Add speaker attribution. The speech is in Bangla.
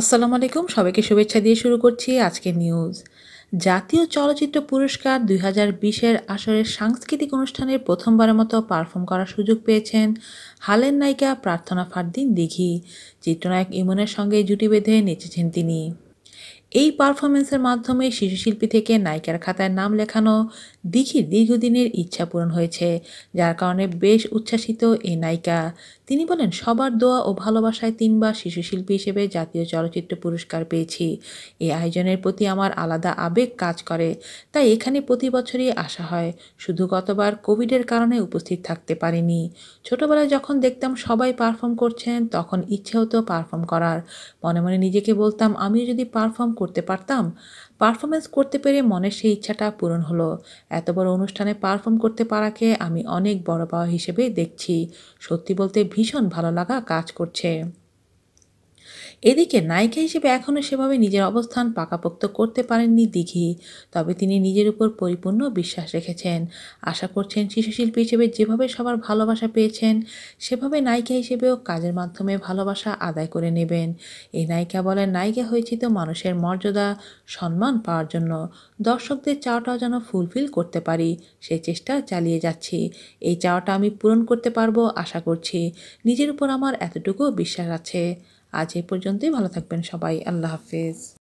Speaker 1: আসসালামু আলাইকুম সবাইকে শুভেচ্ছা দিয়ে শুরু করছি আজকে নিউজ জাতীয় চলচ্চিত্র পুরস্কার দুই হাজার বিশের আসরের সাংস্কৃতিক অনুষ্ঠানের প্রথমবারের মতো পারফর্ম করার সুযোগ পেয়েছেন হালের নায়িকা প্রার্থনা ফারদিন দিঘি চিত্রনায়ক ইমনের সঙ্গে জুটি বেঁধে নেচেছেন তিনি এই পারফরমেন্সের মাধ্যমে শিশুশিল্পী থেকে নায়িকার খাতায় নাম লেখানো দিঘির দীর্ঘদিনের ইচ্ছা পূরণ হয়েছে যার কারণে বেশ উচ্ছ্বাসিত এই নায়িকা তিনি বলেন সবার দোয়া ও ভালোবাসায় তিনবার শিশু শিল্পী হিসেবে জাতীয় চলচ্চিত্র পুরস্কার পেয়েছি এই আয়োজনের প্রতি আমার আলাদা আবেগ কাজ করে তাই এখানে প্রতি বছরই আসা হয় শুধু গতবার কোভিডের কারণে উপস্থিত থাকতে পারিনি ছোটবেলায় যখন দেখতাম সবাই পারফর্ম করছেন তখন ইচ্ছে হতো পারফর্ম করার মনে মনে নিজেকে বলতাম আমি যদি পারফর্ম করতে পারতাম পারফরমেন্স করতে পেরে মনের সেই ইচ্ছাটা পূরণ হলো এত বড় অনুষ্ঠানে পারফর্ম করতে পারাকে আমি অনেক বড় পাওয়া হিসেবে দেখছি সত্যি বলতে ভীষণ ভালো লাগা কাজ করছে এদিকে নায়িকা হিসেবে এখনও সেভাবে নিজের অবস্থান পাকাপোক্ত করতে পারেননি দিঘি তবে তিনি নিজের উপর পরিপূর্ণ বিশ্বাস রেখেছেন আশা করছেন শিশুশিল্পী হিসেবে যেভাবে সবার ভালোবাসা পেয়েছেন সেভাবে নায়িকা হিসেবেও কাজের মাধ্যমে ভালোবাসা আদায় করে নেবেন এই নায়িকা বলেন নায়িকা হয়েছি তো মানুষের মর্যাদা সম্মান পাওয়ার জন্য দর্শকদের চাওয়াটাও যেন ফুলফিল করতে পারি সে চেষ্টা চালিয়ে যাচ্ছি এই চাওয়াটা আমি পূরণ করতে পারবো আশা করছি নিজের উপর আমার এতটুকু বিশ্বাস আছে আজ এই পর্যন্তই ভালো থাকবেন সবাই আল্লাহ হাফিজ